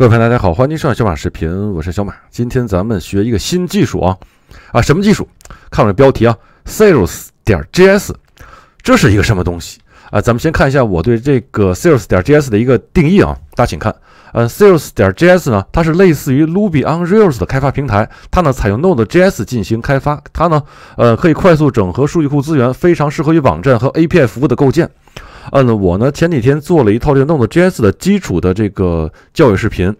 各位朋友，大家好，欢迎收看小马视频，我是小马。今天咱们学一个新技术啊，啊，什么技术？看我这标题啊，Sales 点 JS，这是一个什么东西啊？咱们先看一下我对这个 Sales 点 JS 的一个定义啊，大家请看，呃，Sales 点 JS 呢，它是类似于 Ruby on Rails 的开发平台，它呢采用 Node.js 进行开发，它呢，呃，可以快速整合数据库资源，非常适合于网站和 API 服务的构建。嗯，我呢前几天做了一套这个 Node.js 的基础的这个教育视频，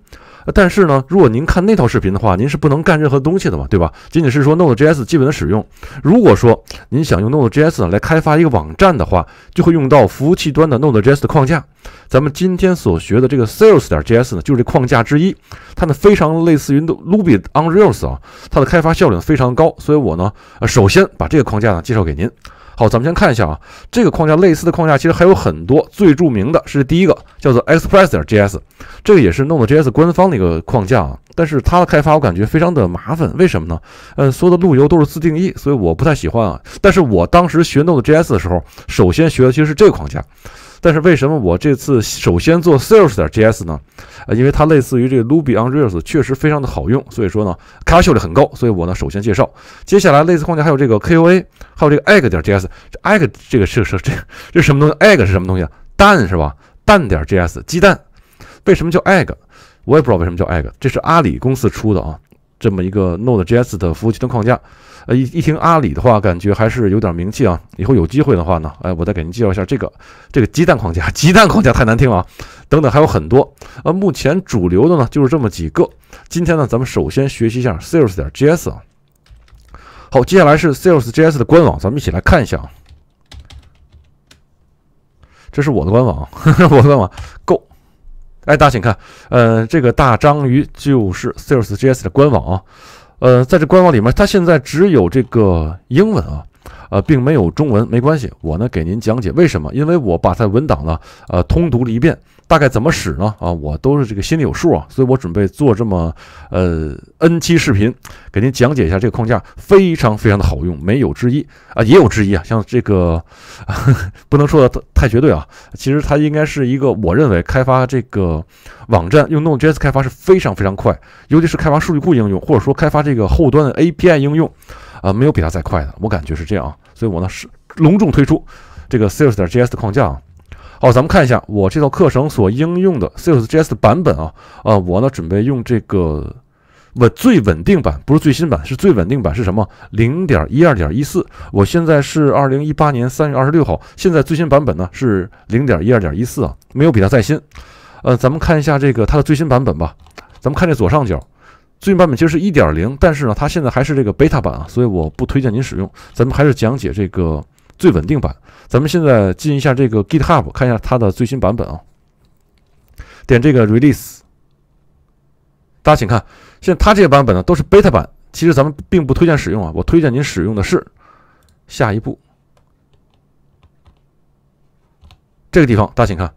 但是呢，如果您看那套视频的话，您是不能干任何东西的嘛，对吧？仅仅是说 Node.js 基本的使用。如果说您想用 Node.js 来开发一个网站的话，就会用到服务器端的 Node.js 的框架。咱们今天所学的这个 r a l e s 点 js 呢，就是这框架之一。它呢非常类似于 Ruby on Rails 啊，它的开发效率非常高。所以我呢，首先把这个框架呢介绍给您。好，咱们先看一下啊，这个框架类似的框架其实还有很多，最著名的是第一个叫做 Expressor JS，这个也是 Node.js 官方的一个框架。啊。但是它的开发我感觉非常的麻烦，为什么呢？嗯，所有的路由都是自定义，所以我不太喜欢啊。但是我当时学 Node.js 的时候，首先学的其实是这个框架。但是为什么我这次首先做 r a l e s 点 js 呢？呃，因为它类似于这个 Ruby on Rails，确实非常的好用，所以说呢，开发效率很高。所以我呢首先介绍，接下来类似框架还有这个 koa，还有这个 egg 点 js。这 egg 这个是是这这什么东西？egg 是什么东西蛋是吧？蛋点 js 鸡蛋，为什么叫 egg？我也不知道为什么叫 egg，这是阿里公司出的啊，这么一个 Node.js 的服务器的框架，呃，一一听阿里的话，感觉还是有点名气啊。以后有机会的话呢，哎，我再给您介绍一下这个这个鸡蛋框架，鸡蛋框架太难听了。等等还有很多，呃，目前主流的呢就是这么几个。今天呢，咱们首先学习一下 Sales 点 JS 啊。好，接下来是 SalesJS 的官网，咱们一起来看一下啊。这是我的官网，我的官网 Go。哎，大家请看，呃，这个大章鱼就是 Series j s 的官网啊，呃，在这官网里面，它现在只有这个英文啊。呃，并没有中文，没关系。我呢，给您讲解为什么？因为我把它文档呢，呃，通读了一遍，大概怎么使呢？啊，我都是这个心里有数啊。所以我准备做这么呃 n 期视频，给您讲解一下这个框架，非常非常的好用，没有之一啊，也有之一啊。像这个 不能说的太绝对啊，其实它应该是一个我认为开发这个网站用 Node.js 开发是非常非常快，尤其是开发数据库应用，或者说开发这个后端的 API 应用。啊，没有比它再快的，我感觉是这样啊，所以我呢是隆重推出这个 s a l e s 点 JS 的框架啊。好，咱们看一下我这套课程所应用的 s a l e s j o 的版本啊。啊，我呢准备用这个稳最稳定版，不是最新版，是最稳定版是什么？零点一二点一四。我现在是二零一八年三月二十六号，现在最新版本呢是零点一二点一四啊，没有比它再新。呃，咱们看一下这个它的最新版本吧。咱们看这左上角。最新版本其实是1.0，但是呢，它现在还是这个 beta 版啊，所以我不推荐您使用。咱们还是讲解这个最稳定版。咱们现在进一下这个 GitHub，看一下它的最新版本啊。点这个 Release，大家请看，现在它这个版本呢都是 beta 版，其实咱们并不推荐使用啊。我推荐您使用的是下一步这个地方，大家请看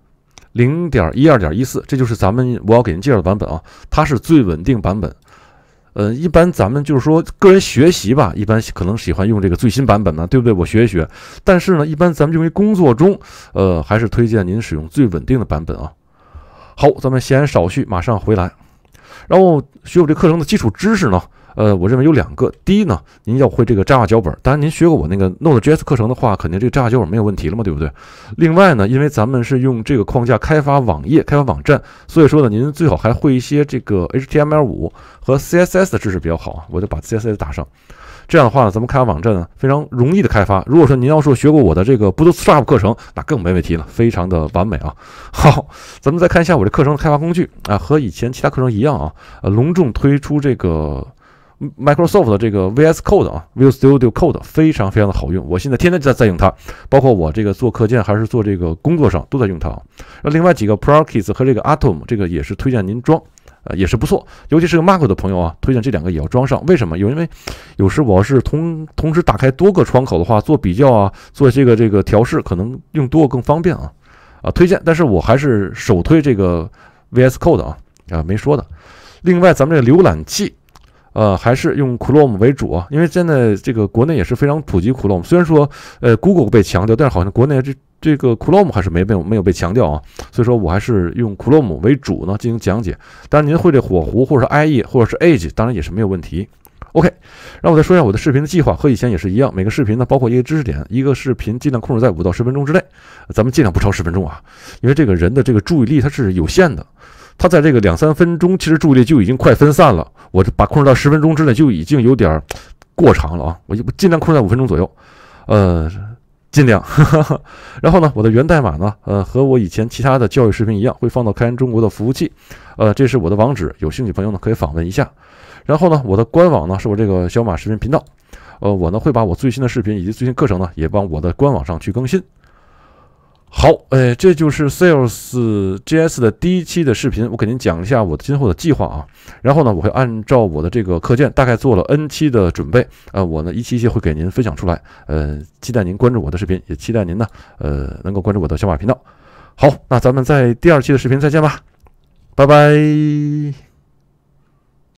，0.12.14，这就是咱们我要给您介绍的版本啊，它是最稳定版本。呃，一般咱们就是说个人学习吧，一般可能喜欢用这个最新版本呢，对不对？我学一学。但是呢，一般咱们因为工作中，呃，还是推荐您使用最稳定的版本啊。好，咱们闲言少叙，马上回来。然后学我这课程的基础知识呢？呃，我认为有两个。第一呢，您要会这个 Java 脚本。当然，您学过我那个 Node.js 课程的话，肯定这个 Java 脚本没有问题了嘛，对不对？另外呢，因为咱们是用这个框架开发网页、开发网站，所以说呢，您最好还会一些这个 HTML5 和 CSS 的知识比较好啊。我就把 CSS 打上。这样的话呢，咱们开发网站呢非常容易的开发。如果说您要说学过我的这个 Bootstrap 课程，那更没问题了，非常的完美啊。好，咱们再看一下我这课程的开发工具啊，和以前其他课程一样啊，呃，隆重推出这个。Microsoft 的这个 VS Code 啊，Visual Studio Code 非常非常的好用，我现在天天在在用它，包括我这个做课件还是做这个工作上都在用它。啊。那另外几个 Prokis 和这个 Atom 这个也是推荐您装，呃也是不错，尤其是个 m a c 的朋友啊，推荐这两个也要装上。为什么？有因为有时我要是同同时打开多个窗口的话，做比较啊，做这个这个调试，可能用多更方便啊。啊，推荐，但是我还是首推这个 VS Code 啊啊没说的。另外咱们这个浏览器。呃，还是用库洛姆为主啊，因为现在这个国内也是非常普及库洛姆。虽然说，呃，Google 被强调，但是好像国内这这个库洛姆还是没被没有被强调啊。所以说我还是用库洛姆为主呢进行讲解。当然，您会这火狐，或者是 IE，或者是 Edge，当然也是没有问题。OK，然后我再说一下我的视频的计划，和以前也是一样，每个视频呢包括一个知识点，一个视频尽量控制在五到十分钟之内，咱们尽量不超十分钟啊，因为这个人的这个注意力它是有限的。它在这个两三分钟，其实注意力就已经快分散了。我把控制到十分钟之内就已经有点过长了啊！我就尽量控制在五分钟左右，呃，尽量。然后呢，我的源代码呢，呃，和我以前其他的教育视频一样，会放到开源中国的服务器。呃，这是我的网址，有兴趣朋友呢可以访问一下。然后呢，我的官网呢是我这个小马视频频道。呃，我呢会把我最新的视频以及最新课程呢也往我的官网上去更新。好，哎，这就是 Sales GS 的第一期的视频，我给您讲一下我今后的计划啊。然后呢，我会按照我的这个课件，大概做了 N 期的准备。呃，我呢一期一期会给您分享出来。呃，期待您关注我的视频，也期待您呢，呃，能够关注我的小马频道。好，那咱们在第二期的视频再见吧，拜拜。